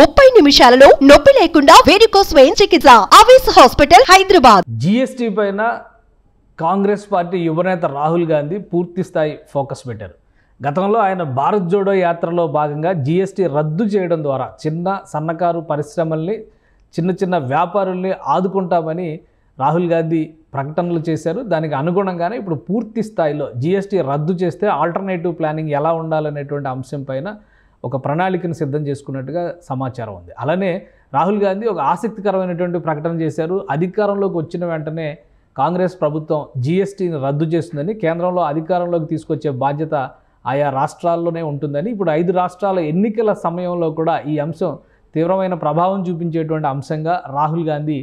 ముప్పై నిమిషాలలో నొప్పి లేకుండా వేరుకో స్వయం చికిత్స అవేస్ హాస్పిటల్ హైదరాబాద్ జిఎస్టీ పైన కాంగ్రెస్ పార్టీ యువనేత రాహుల్ గాంధీ పూర్తి స్థాయి ఫోకస్ పెట్టారు గతంలో ఆయన భారత్ జోడో యాత్రలో భాగంగా జిఎస్టీ రద్దు చేయడం ద్వారా చిన్న సన్నకారు పరిశ్రమల్ని చిన్న చిన్న వ్యాపారుల్ని ఆదుకుంటామని రాహుల్ గాంధీ ప్రకటనలు చేశారు దానికి అనుగుణంగానే ఇప్పుడు పూర్తి స్థాయిలో జిఎస్టీ రద్దు చేస్తే ఆల్టర్నేటివ్ ప్లానింగ్ ఎలా ఉండాలనేటువంటి అంశం పైన ఒక ప్రణాళికను సిద్ధం చేసుకున్నట్టుగా సమాచారం ఉంది అలానే రాహుల్ గాంధీ ఒక ఆసక్తికరమైనటువంటి ప్రకటన చేశారు అధికారంలోకి వచ్చిన వెంటనే కాంగ్రెస్ ప్రభుత్వం జీఎస్టీని రద్దు చేస్తుందని కేంద్రంలో అధికారంలోకి తీసుకొచ్చే బాధ్యత ఆయా రాష్ట్రాల్లోనే ఉంటుందని ఇప్పుడు ఐదు రాష్ట్రాల ఎన్నికల సమయంలో కూడా ఈ అంశం తీవ్రమైన ప్రభావం చూపించేటువంటి అంశంగా రాహుల్ గాంధీ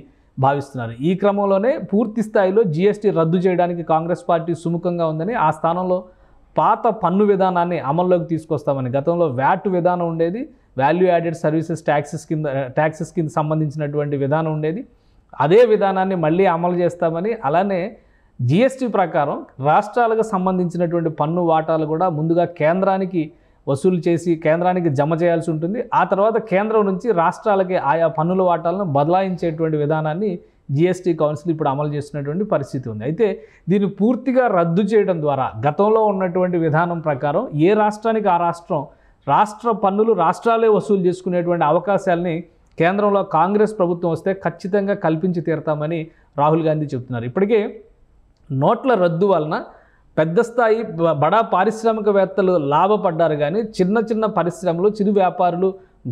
భావిస్తున్నారు ఈ క్రమంలోనే పూర్తి స్థాయిలో జీఎస్టీ రద్దు చేయడానికి కాంగ్రెస్ పార్టీ సుముఖంగా ఉందని ఆ స్థానంలో పాత పన్ను విధానాన్ని అమల్లోకి తీసుకొస్తామని గతంలో వ్యాట్ విధానం ఉండేది వాల్యూ యాడెడ్ సర్వీసెస్ ట్యాక్సెస్ కింద ట్యాక్సెస్ కింద సంబంధించినటువంటి విధానం ఉండేది అదే విధానాన్ని మళ్ళీ అమలు చేస్తామని అలానే జిఎస్టీ ప్రకారం రాష్ట్రాలకు సంబంధించినటువంటి పన్ను వాటాలు కూడా ముందుగా కేంద్రానికి వసూలు చేసి కేంద్రానికి జమ చేయాల్సి ఉంటుంది ఆ తర్వాత కేంద్రం నుంచి రాష్ట్రాలకి ఆయా పన్నుల వాటాలను బదలాయించేటువంటి విధానాన్ని జీఎస్టీ కౌన్సిల్ ఇప్పుడు అమలు చేస్తున్నటువంటి పరిస్థితి ఉంది అయితే దీన్ని పూర్తిగా రద్దు చేయడం ద్వారా గతంలో ఉన్నటువంటి విధానం ప్రకారం ఏ రాష్ట్రానికి ఆ రాష్ట్రం రాష్ట్ర పన్నులు రాష్ట్రాలే వసూలు చేసుకునేటువంటి అవకాశాలని కేంద్రంలో కాంగ్రెస్ ప్రభుత్వం వస్తే ఖచ్చితంగా కల్పించి తీరతామని రాహుల్ గాంధీ చెబుతున్నారు ఇప్పటికే నోట్ల రద్దు వలన పెద్ద స్థాయి బడా పారిశ్రామికవేత్తలు లాభపడ్డారు కానీ చిన్న చిన్న పరిశ్రమలు చిరు వ్యాపారులు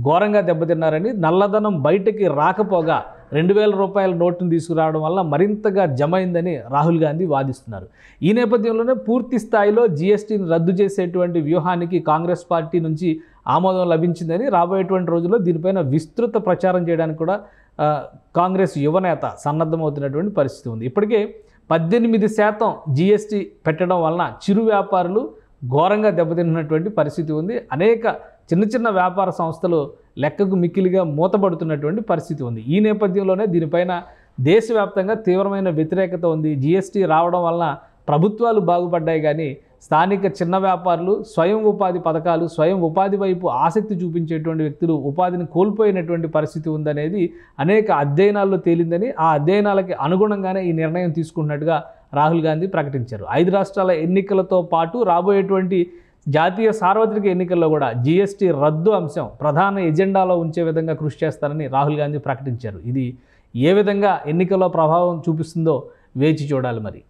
ఘోరంగా దెబ్బతిన్నారని నల్లధనం బయటకి రాకపోగా రెండు వేల రూపాయల నోటును తీసుకురావడం వల్ల మరింతగా జమైందని రాహుల్ గాంధీ వాదిస్తున్నారు ఈ నేపథ్యంలోనే పూర్తి స్థాయిలో జీఎస్టీని రద్దు చేసేటువంటి వ్యూహానికి కాంగ్రెస్ పార్టీ నుంచి ఆమోదం లభించిందని రాబోయేటువంటి రోజుల్లో దీనిపైన విస్తృత ప్రచారం చేయడానికి కూడా కాంగ్రెస్ యువనేత సన్నద్ధమవుతున్నటువంటి పరిస్థితి ఉంది ఇప్పటికే పద్దెనిమిది శాతం జీఎస్టీ పెట్టడం వలన చిరు వ్యాపారులు ఘోరంగా దెబ్బతిన్నటువంటి పరిస్థితి ఉంది అనేక చిన్న చిన్న వ్యాపార సంస్థలు లెక్కకు మిక్కిలిగా మూతపడుతున్నటువంటి పరిస్థితి ఉంది ఈ నేపథ్యంలోనే దీనిపైన దేశవ్యాప్తంగా తీవ్రమైన వ్యతిరేకత ఉంది జీఎస్టీ రావడం వలన ప్రభుత్వాలు బాగుపడ్డాయి కానీ స్థానిక చిన్న వ్యాపారులు స్వయం ఉపాధి పథకాలు స్వయం ఉపాధి వైపు ఆసక్తి చూపించేటువంటి వ్యక్తులు ఉపాధిని కోల్పోయినటువంటి పరిస్థితి ఉందనేది అనేక అధ్యయనాల్లో తేలిందని ఆ అధ్యయనాలకి అనుగుణంగానే ఈ నిర్ణయం తీసుకున్నట్టుగా రాహుల్ గాంధీ ప్రకటించారు ఐదు రాష్ట్రాల ఎన్నికలతో పాటు రాబోయేటువంటి జాతీయ సార్వత్రిక ఎన్నికల్లో కూడా జీఎస్టీ రద్దు అంశం ప్రధాన ఎజెండాలో ఉంచే విధంగా కృషి చేస్తారని రాహుల్ గాంధీ ప్రకటించారు ఇది ఏ విధంగా ఎన్నికల్లో ప్రభావం చూపిస్తుందో వేచి చూడాలి మరి